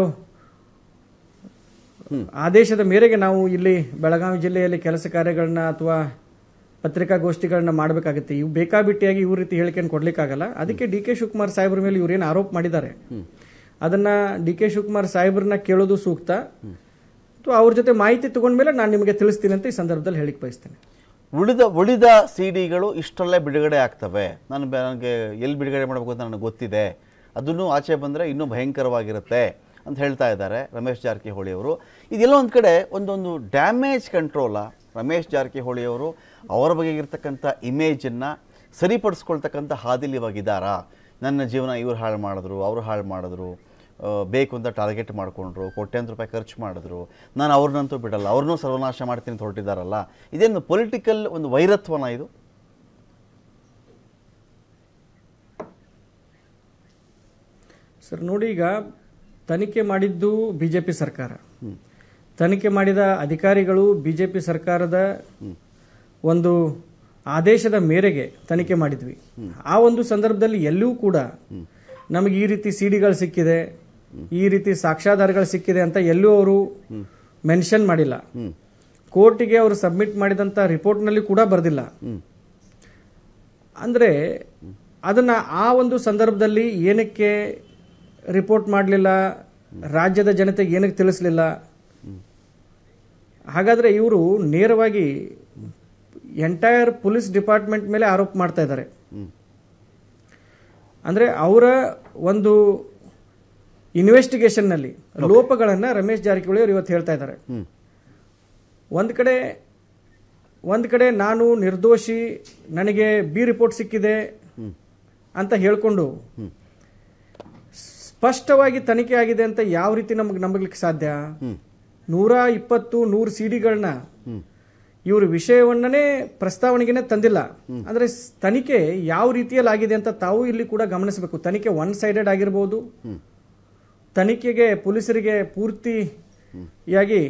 ಆದೇಶದ ಮೇರೆಗೆ ನಾವು ಇಲ್ಲಿ ಬೆಳಗಾವಿ ಜಿಲ್ಲೆಯಲ್ಲಿ ಕೆಲಸ ಕಾರ್ಯಗಳನ್ನ ಅಥವಾ ಪತ್ರಿಕಾಗೋಷ್ಠಿಗಳನ್ನ ಮಾಡಬೇಕಾಗುತ್ತೆ ಇವು ಬೇಕಾಬಿಟ್ಟಿಯಾಗಿ ಇವ್ರ ರೀತಿ ಕೊಡ್ಲಿಕ್ಕೆ ಕೊಡ್ಲಿಕ್ಕಾಗಲ್ಲ ಅದಕ್ಕೆ ಡಿ ಕೆ ಶಿವಕುಮಾರ್ ಸಾಹೇಬ್ರ ಮೇಲೆ ಇವ್ರೇನು ಆರೋಪ ಮಾಡಿದ್ದಾರೆ ಅದನ್ನ ಡಿ ಕೆ ಶಿವಕುಮಾರ್ ಸಾಹೇಬ್ರನ್ನ ಕೇಳೋದು ಸೂಕ್ತ ಅವ್ರ ಜೊತೆ ಮಾಹಿತಿ ಮೇಲೆ ನಾನು ನಿಮಗೆ ತಿಳಿಸ್ತೀನಿ ಅಂತ ಈ ಸಂದರ್ಭದಲ್ಲಿ ಹೇಳಿಕ್ ಬಯಸ್ತೇನೆ ಉಳಿದ ಉಳಿದ ಸಿ ಡಿಗಳು ಇಷ್ಟಲ್ಲೇ ಬಿಡುಗಡೆ ಆಗ್ತವೆ ನಾನು ನನಗೆ ಎಲ್ಲಿ ಬಿಡುಗಡೆ ಮಾಡಬೇಕು ಅಂತ ನನಗೆ ಗೊತ್ತಿದೆ ಅದನ್ನು ಆಚೆ ಬಂದರೆ ಇನ್ನೂ ಭಯಂಕರವಾಗಿರುತ್ತೆ ಅಂತ ಹೇಳ್ತಾ ಇದ್ದಾರೆ ರಮೇಶ್ ಜಾರಕಿಹೊಳಿ ಅವರು ಇದೆಲ್ಲ ಒಂದು ಕಡೆ ಒಂದೊಂದು ಡ್ಯಾಮೇಜ್ ಕಂಟ್ರೋಲ ರಮೇಶ್ ಜಾರಕಿಹೊಳಿ ಅವರು ಅವರ ಬಗ್ಗೆ ಇರತಕ್ಕಂಥ ಇಮೇಜನ್ನು ಸರಿಪಡಿಸ್ಕೊಳ್ತಕ್ಕಂಥ ಹಾದಿಲಿ ಇದ್ದಾರಾ ನನ್ನ ಜೀವನ ಇವ್ರು ಹಾಳು ಮಾಡಿದ್ರು ಅವರು ಹಾಳು ಮಾಡಿದ್ರು ಬೇಕು ಅಂತ ಟಾರ್ಗೆಟ್ ಮಾಡಿಕೊಂಡ್ರು ಕೋಟ್ಯಾಂತರ ರೂಪಾಯಿ ಖರ್ಚು ಮಾಡಿದ್ರು ನಾನು ಅವ್ರನ್ನಂತೂ ಬಿಡಲ್ಲ ಅವ್ರನ್ನೂ ಸರ್ವನಾಶ ಮಾಡ್ತೀನಿ ಅಂತ ಹೊರಟಿದ್ದಾರಲ್ಲ ಇದೇನು ಪೊಲಿಟಿಕಲ್ ಒಂದು ವೈರತ್ವನ ಇದು ಸರ್ ನೋಡಿ ಈಗ ತನಿಖೆ ಮಾಡಿದ್ದು ಬಿಜೆಪಿ ಸರ್ಕಾರ ತನಿಖೆ ಮಾಡಿದ ಅಧಿಕಾರಿಗಳು ಬಿಜೆಪಿ ಸರ್ಕಾರದ ಒಂದು ಆದೇಶದ ಮೇರೆಗೆ ತನಿಖೆ ಮಾಡಿದ್ವಿ ಆ ಒಂದು ಸಂದರ್ಭದಲ್ಲಿ ಎಲ್ಲೂ ಕೂಡ ನಮಗೆ ಈ ರೀತಿ ಸಿಡಿಗಳು ಸಿಕ್ಕಿದೆ ಈ ರೀತಿ ಸಾಕ್ಷ್ಯಾಧಾರಗಳು ಸಿಕ್ಕಿದೆ ಅಂತ ಎಲ್ಲೂ ಅವರು ಮೆನ್ಷನ್ ಮಾಡಿಲ್ಲ ಕೋರ್ಟಿಗೆ ಅವರು ಸಬ್ಮಿಟ್ ರಿಪೋರ್ಟ್ ರಿಪೋರ್ಟ್ನಲ್ಲಿ ಕೂಡ ಬರ್ದಿಲ್ಲ ಅಂದರೆ ಅದನ್ನ ಆ ಒಂದು ಸಂದರ್ಭದಲ್ಲಿ ಏನಕ್ಕೆ ರಿಪೋರ್ಟ್ ಮಾಡಲಿಲ್ಲ ರಾಜ್ಯದ ಜನತೆಗೆ ಏನಕ್ಕೆ ತಿಳಿಸಲಿಲ್ಲ ಹಾಗಾದರೆ ಇವರು ನೇರವಾಗಿ ಎಂಟೈರ್ ಪೊಲೀಸ್ ಡಿಪಾರ್ಟ್ಮೆಂಟ್ ಮೇಲೆ ಆರೋಪ ಮಾಡ್ತಾ ಇದ್ದಾರೆ ಅಂದರೆ ಅವರ ಒಂದು ಇನ್ವೆಸ್ಟಿಗೇಷನ್ನಲ್ಲಿ ಲೋಪಗಳನ್ನು ರಮೇಶ್ ಜಾರಕಿಹೊಳಿ ಅವರು ಇವತ್ತು ಹೇಳ್ತಾ ಇದ್ದಾರೆ ಒಂದು ಕಡೆ ಒಂದು ಕಡೆ ನಾನು ನಿರ್ದೋಷಿ ನನಗೆ ಬಿ ರಿಪೋರ್ಟ್ ಸಿಕ್ಕಿದೆ ಅಂತ ಹೇಳಿಕೊಂಡು ಸ್ಪಷ್ಟವಾಗಿ ತನಿಖೆ ಆಗಿದೆ ಅಂತ ಯಾವ ರೀತಿ ನಮಗೆ ನಂಬಲಿಕ್ಕೆ ಸಾಧ್ಯ ನೂರ ಇಪ್ಪತ್ತು ನೂರು ಸಿಡಿಗಳನ್ನ ಇವರು ವಿಷಯವನ್ನೇ ಪ್ರಸ್ತಾವನೆಗೆನೆ ತಂದಿಲ್ಲ ಅಂದ್ರೆ ತನಿಖೆ ಯಾವ ರೀತಿಯಲ್ಲಿ ಆಗಿದೆ ಅಂತ ತಾವು ಇಲ್ಲಿ ಕೂಡ ಗಮನಿಸಬೇಕು ತನಿಖೆ ಒನ್ ಸೈಡೆಡ್ ಆಗಿರಬಹುದು ತನಿಖೆಗೆ ಪೊಲೀಸರಿಗೆ ಪೂರ್ತಿಯಾಗಿ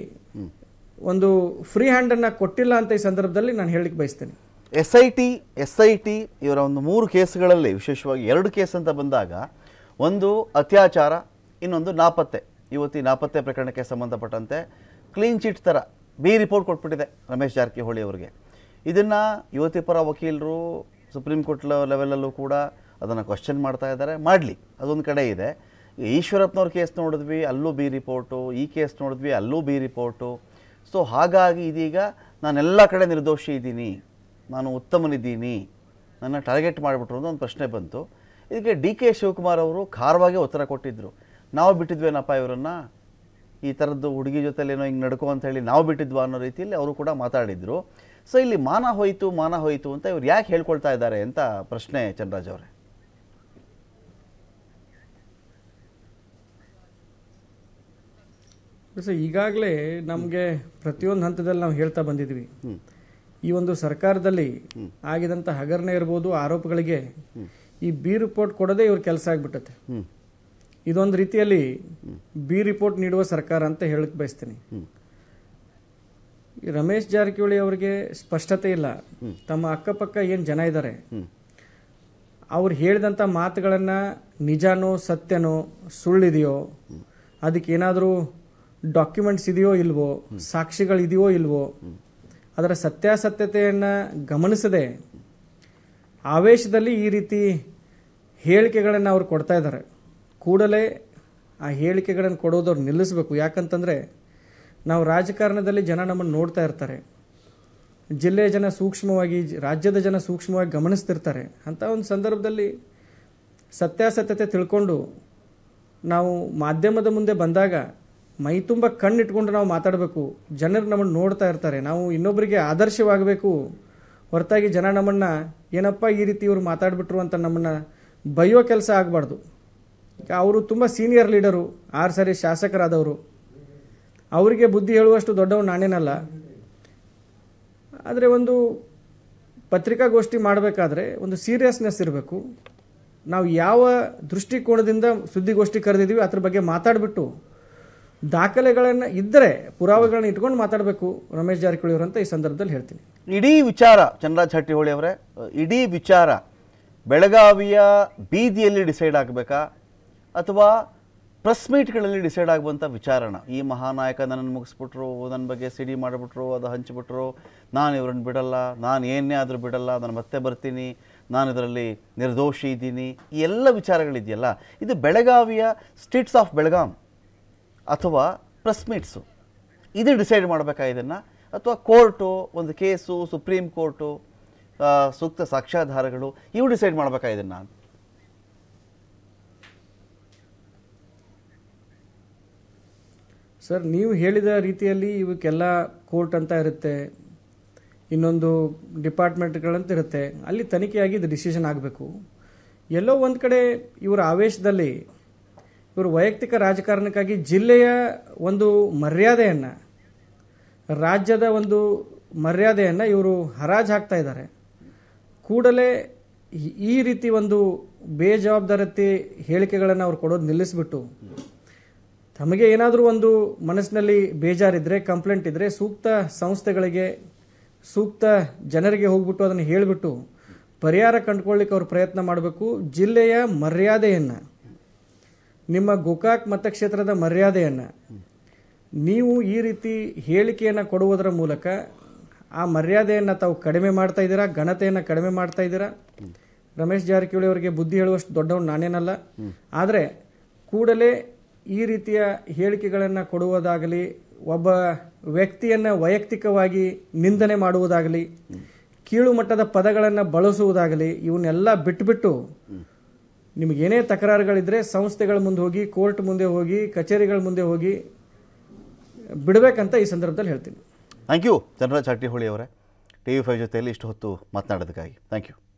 ಒಂದು ಫ್ರೀ ಹ್ಯಾಂಡನ್ನು ಕೊಟ್ಟಿಲ್ಲ ಅಂತ ಈ ಸಂದರ್ಭದಲ್ಲಿ ನಾನು ಹೇಳಲಿಕ್ಕೆ ಬಯಸ್ತೇನೆ S I T S I T ಇವರ ಒಂದು ಮೂರು ಕೇಸ್ಗಳಲ್ಲಿ ವಿಶೇಷವಾಗಿ ಎರಡು ಕೇಸ್ ಅಂತ ಬಂದಾಗ ಒಂದು ಅತ್ಯಾಚಾರ ಇನ್ನೊಂದು ನಾಪತ್ತೆ ಇವತ್ತಿ ನಾಪತ್ತೆ ಪ್ರಕರಣಕ್ಕೆ ಸಂಬಂಧಪಟ್ಟಂತೆ ಕ್ಲೀನ್ ಚಿಟ್ ಥರ ಬಿ ರಿಪೋರ್ಟ್ ಕೊಟ್ಬಿಟ್ಟಿದೆ ರಮೇಶ್ ಜಾರಕಿಹೊಳಿ ಅವರಿಗೆ ಇದನ್ನು ಯುವತಿ ಪರ ವಕೀಲರು ಸುಪ್ರೀಂ ಕೋರ್ಟ್ ಲೆವೆಲಲ್ಲೂ ಕೂಡ ಅದನ್ನು ಕ್ವಶನ್ ಮಾಡ್ತಾ ಇದ್ದಾರೆ ಮಾಡಲಿ ಅದೊಂದು ಕಡೆ ಇದೆ ಈಶ್ವರಪ್ಪನವ್ರ ಕೇಸ್ ನೋಡಿದ್ವಿ ಅಲ್ಲೂ ಬಿ ರಿಪೋರ್ಟು ಈ ಕೇಸ್ ನೋಡಿದ್ವಿ ಅಲ್ಲೂ ಬಿ ರಿಪೋರ್ಟು ಸೊ ಹಾಗಾಗಿ ಇದೀಗ ನಾನೆಲ್ಲ ಕಡೆ ನಿರ್ದೋಷಿ ಇದ್ದೀನಿ ನಾನು ಉತ್ತಮನಿದ್ದೀನಿ ನನ್ನ ಟಾರ್ಗೆಟ್ ಮಾಡಿಬಿಟ್ರು ಅಂತ ಒಂದು ಪ್ರಶ್ನೆ ಬಂತು ಇದಕ್ಕೆ ಡಿ ಕೆ ಶಿವಕುಮಾರ್ ಅವರು ಖಾರವಾಗಿ ಉತ್ತರ ಕೊಟ್ಟಿದ್ದರು ನಾವು ಬಿಟ್ಟಿದ್ವೇನಪ್ಪ ಇವರನ್ನು ಈ ಥರದ್ದು ಹುಡುಗಿ ಏನೋ ಹಿಂಗೆ ನಡ್ಕೋ ಅಂತ ಹೇಳಿ ನಾವು ಬಿಟ್ಟಿದ್ವ ಅನ್ನೋ ರೀತಿಯಲ್ಲಿ ಅವರು ಕೂಡ ಮಾತಾಡಿದರು ಸೊ ಇಲ್ಲಿ ಮಾನ ಹೋಯಿತು ಮಾನ ಹೋಯಿತು ಅಂತ ಇವ್ರು ಯಾಕೆ ಹೇಳ್ಕೊಳ್ತಾ ಇದ್ದಾರೆ ಅಂತ ಪ್ರಶ್ನೆ ಚನ್ರಾಜ್ ಅವರೇ ಸೊ ಈಗಾಗಲೇ ನಮಗೆ ಪ್ರತಿಯೊಂದು ಹಂತದಲ್ಲಿ ನಾವು ಹೇಳ್ತಾ ಬಂದಿದ್ವಿ ಈ ಒಂದು ಸರ್ಕಾರದಲ್ಲಿ ಆಗಿದಂಥ ಹಗರಣ ಇರ್ಬೋದು ಆರೋಪಗಳಿಗೆ ಈ ಬಿ ರಿಪೋರ್ಟ್ ಕೊಡೋದೇ ಇವ್ರ ಕೆಲಸ ಆಗ್ಬಿಟ್ಟತೆ ಇದೊಂದು ರೀತಿಯಲ್ಲಿ ಬಿ ರಿಪೋರ್ಟ್ ನೀಡುವ ಸರ್ಕಾರ ಅಂತ ಹೇಳಕ್ ಬಯಸ್ತೀನಿ ರಮೇಶ್ ಜಾರಕಿಹೊಳಿ ಅವರಿಗೆ ಸ್ಪಷ್ಟತೆ ಇಲ್ಲ ತಮ್ಮ ಅಕ್ಕಪಕ್ಕ ಏನು ಜನ ಇದ್ದಾರೆ ಅವ್ರು ಹೇಳಿದಂಥ ಮಾತುಗಳನ್ನು ನಿಜಾನೋ ಸತ್ಯನೋ ಸುಳ್ಳಿದೆಯೋ ಏನಾದರೂ ಡಾಕ್ಯುಮೆಂಟ್ಸ್ ಇದೆಯೋ ಇಲ್ವೋ ಸಾಕ್ಷಿಗಳಿದೆಯೋ ಇಲ್ವೋ ಅದರ ಸತ್ಯಾಸತ್ಯತೆಯನ್ನು ಗಮನಿಸದೆ ಆವೇಶದಲ್ಲಿ ಈ ರೀತಿ ಹೇಳಿಕೆಗಳನ್ನು ಅವ್ರು ಕೊಡ್ತಾ ಇದ್ದಾರೆ ಕೂಡಲೇ ಆ ಹೇಳಿಕೆಗಳನ್ನು ಕೊಡೋದವ್ರು ನಿಲ್ಲಿಸಬೇಕು ಯಾಕಂತಂದರೆ ನಾವು ರಾಜಕಾರಣದಲ್ಲಿ ಜನ ನಮ್ಮನ್ನು ನೋಡ್ತಾ ಇರ್ತಾರೆ ಜಿಲ್ಲೆಯ ಜನ ಸೂಕ್ಷ್ಮವಾಗಿ ರಾಜ್ಯದ ಜನ ಸೂಕ್ಷ್ಮವಾಗಿ ಗಮನಿಸ್ತಿರ್ತಾರೆ ಅಂತ ಒಂದು ಸಂದರ್ಭದಲ್ಲಿ ಸತ್ಯಾಸತ್ಯತೆ ತಿಳ್ಕೊಂಡು ನಾವು ಮಾಧ್ಯಮದ ಮುಂದೆ ಬಂದಾಗ ಮೈ ತುಂಬ ಕಣ್ಣಿಟ್ಕೊಂಡು ನಾವು ಮಾತಾಡಬೇಕು ಜನರು ನಮ್ಮನ್ನು ನೋಡ್ತಾ ಇರ್ತಾರೆ ನಾವು ಇನ್ನೊಬ್ಬರಿಗೆ ಆದರ್ಶವಾಗಬೇಕು ಹೊರತಾಗಿ ಜನ ನಮ್ಮನ್ನು ಏನಪ್ಪ ಈ ರೀತಿ ಇವರು ಮಾತಾಡ್ಬಿಟ್ರು ಅಂತ ನಮ್ಮನ್ನು ಬೈಯೋ ಕೆಲಸ ಆಗಬಾರ್ದು ಅವರು ತುಂಬ ಸೀನಿಯರ್ ಲೀಡರು ಆರು ಸಾರಿ ಶಾಸಕರಾದವರು ಅವರಿಗೆ ಬುದ್ಧಿ ಹೇಳುವಷ್ಟು ದೊಡ್ಡವನು ನಾನೇನಲ್ಲ ಆದರೆ ಒಂದು ಪತ್ರಿಕಾಗೋಷ್ಠಿ ಮಾಡಬೇಕಾದ್ರೆ ಒಂದು ಸೀರಿಯಸ್ನೆಸ್ ಇರಬೇಕು ನಾವು ಯಾವ ದೃಷ್ಟಿಕೋನದಿಂದ ಸುದ್ದಿಗೋಷ್ಠಿ ಕರೆದಿದ್ದೀವಿ ಅದ್ರ ಬಗ್ಗೆ ಮಾತಾಡಿಬಿಟ್ಟು ದಾಖಲೆಗಳನ್ನು ಇದ್ದರೆ ಪುರಾವೆಗಳನ್ನ ಇಟ್ಕೊಂಡು ಮಾತಾಡಬೇಕು ರಮೇಶ್ ಜಾರಕಿಹೊಳಿ ಅವರಂತ ಈ ಸಂದರ್ಭದಲ್ಲಿ ಹೇಳ್ತೀನಿ ಇಡೀ ವಿಚಾರ ಚಂದ್ರಾಜ್ ಹಟ್ಟಿಹೊಳಿ ಅವರೇ ಇಡೀ ವಿಚಾರ ಬೆಳಗಾವಿಯ ಬೀದಿಯಲ್ಲಿ ಡಿಸೈಡ್ ಆಗಬೇಕಾ ಅಥವಾ ಪ್ರೆಸ್ ಮೀಟ್ಗಳಲ್ಲಿ ಡಿಸೈಡ್ ಆಗುವಂಥ ವಿಚಾರಣ ಈ ಮಹಾನಾಯಕ ನನ್ನನ್ನು ಮುಗಿಸ್ಬಿಟ್ರು ನನ್ನ ಬಗ್ಗೆ ಸಿಡಿ ಮಾಡಿಬಿಟ್ರು ಅದು ಹಂಚಿಬಿಟ್ರು ನಾನು ಇವ್ರನ್ನ ಬಿಡಲ್ಲ ನಾನು ಏನೇ ಆದರೂ ಬಿಡಲ್ಲ ನಾನು ಮತ್ತೆ ಬರ್ತೀನಿ ನಾನು ಇದರಲ್ಲಿ ನಿರ್ದೋಷಿ ಇದ್ದೀನಿ ಈ ಎಲ್ಲ ವಿಚಾರಗಳಿದೆಯಲ್ಲ ಇದು ಬೆಳಗಾವಿಯ ಸ್ಟ್ರೀಟ್ಸ್ ಆಫ್ ಬೆಳಗಾಂ ಅಥವಾ ಪ್ರೆಸ್ ಮೀಟ್ಸು ಇದು ಡಿಸೈಡ್ ಮಾಡಬೇಕಾ ಇದನ್ನು ಅಥವಾ ಕೋರ್ಟು ಒಂದು ಕೇಸು ಸುಪ್ರೀಂ ಕೋರ್ಟು ಸೂಕ್ತ ಸಾಕ್ಷ್ಯಾಧಾರಗಳು ಇವು ಡಿಸೈಡ್ ಮಾಡಬೇಕಾ ಇದನ್ನು ಸರ್ ನೀವು ಹೇಳಿದ ರೀತಿಯಲ್ಲಿ ಇವಕ್ಕೆಲ್ಲ ಕೋರ್ಟ್ ಅಂತ ಇರುತ್ತೆ ಇನ್ನೊಂದು ಡಿಪಾರ್ಟ್ಮೆಂಟ್ಗಳಂತ ಇರುತ್ತೆ ಅಲ್ಲಿ ತನಿಖೆಯಾಗಿ ಇದು ಡಿಸಿಷನ್ ಆಗಬೇಕು ಎಲ್ಲೋ ಒಂದು ಕಡೆ ಇವರ ಆವೇಶದಲ್ಲಿ ಇವರು ವೈಯಕ್ತಿಕ ರಾಜಕಾರಣಕ್ಕಾಗಿ ಜಿಲ್ಲೆಯ ಒಂದು ಮರ್ಯಾದೆಯನ್ನು ರಾಜ್ಯದ ಒಂದು ಮರ್ಯಾದೆಯನ್ನು ಇವರು ಹರಾಜು ಹಾಕ್ತಾ ಇದ್ದಾರೆ ಕೂಡಲೇ ಈ ರೀತಿ ಒಂದು ಬೇಜವಾಬ್ದಾರತೆ ಹೇಳಿಕೆಗಳನ್ನು ಅವ್ರು ಕೊಡೋದು ನಿಲ್ಲಿಸ್ಬಿಟ್ಟು ತಮಗೆ ಏನಾದರೂ ಒಂದು ಮನಸ್ಸಿನಲ್ಲಿ ಬೇಜಾರಿದ್ರೆ ಕಂಪ್ಲೇಂಟ್ ಇದ್ದರೆ ಸೂಕ್ತ ಸಂಸ್ಥೆಗಳಿಗೆ ಸೂಕ್ತ ಜನರಿಗೆ ಹೋಗ್ಬಿಟ್ಟು ಅದನ್ನು ಹೇಳಿಬಿಟ್ಟು ಪರಿಹಾರ ಕಂಡುಕೊಳ್ಳಿಕ್ಕೆ ಅವರು ಪ್ರಯತ್ನ ಮಾಡಬೇಕು ಜಿಲ್ಲೆಯ ಮರ್ಯಾದೆಯನ್ನು ನಿಮ್ಮ ಗೋಕಾಕ್ ಮತಕ್ಷೇತ್ರದ ಮರ್ಯಾದೆಯನ್ನು ನೀವು ಈ ರೀತಿ ಹೇಳಿಕೆಯನ್ನು ಕೊಡುವುದರ ಮೂಲಕ ಆ ಮರ್ಯಾದೆಯನ್ನು ತಾವು ಕಡಿಮೆ ಮಾಡ್ತಾ ಇದ್ದೀರಾ ಘನತೆಯನ್ನು ಕಡಿಮೆ ಮಾಡ್ತಾ ಇದ್ದೀರಾ ರಮೇಶ್ ಜಾರಕಿಹೊಳಿ ಅವರಿಗೆ ಬುದ್ಧಿ ಹೇಳುವಷ್ಟು ದೊಡ್ಡವನು ನಾನೇನಲ್ಲ ಆದರೆ ಕೂಡಲೇ ಈ ರೀತಿಯ ಹೇಳಿಕೆಗಳನ್ನು ಕೊಡುವುದಾಗಲಿ ಒಬ್ಬ ವ್ಯಕ್ತಿಯನ್ನು ವೈಯಕ್ತಿಕವಾಗಿ ನಿಂದನೆ ಮಾಡುವುದಾಗಲಿ ಕೀಳುಮಟ್ಟದ ಪದಗಳನ್ನು ಬಳಸುವುದಾಗಲಿ ಇವನ್ನೆಲ್ಲ ಬಿಟ್ಟುಬಿಟ್ಟು ನಿಮಗೇನೇ ತಕರಾರುಗಳಿದ್ರೆ ಸಂಸ್ಥೆಗಳ ಮುಂದೆ ಹೋಗಿ ಕೋರ್ಟ್ ಮುಂದೆ ಹೋಗಿ ಕಚೇರಿಗಳ ಮುಂದೆ ಹೋಗಿ ಬಿಡಬೇಕಂತ ಈ ಸಂದರ್ಭದಲ್ಲಿ ಹೇಳ್ತೀನಿ ಥ್ಯಾಂಕ್ ಯು ಚಂದ್ರ ಚಾಟಿಹೊಳಿ ಅವರೇ ಟಿ ವಿ ಫೈವ್ ಜೊತೆಯಲ್ಲಿ ಇಷ್ಟು ಹೊತ್ತು ಮಾತನಾಡೋದಕ್ಕಾಗಿ ಥ್ಯಾಂಕ್ ಯು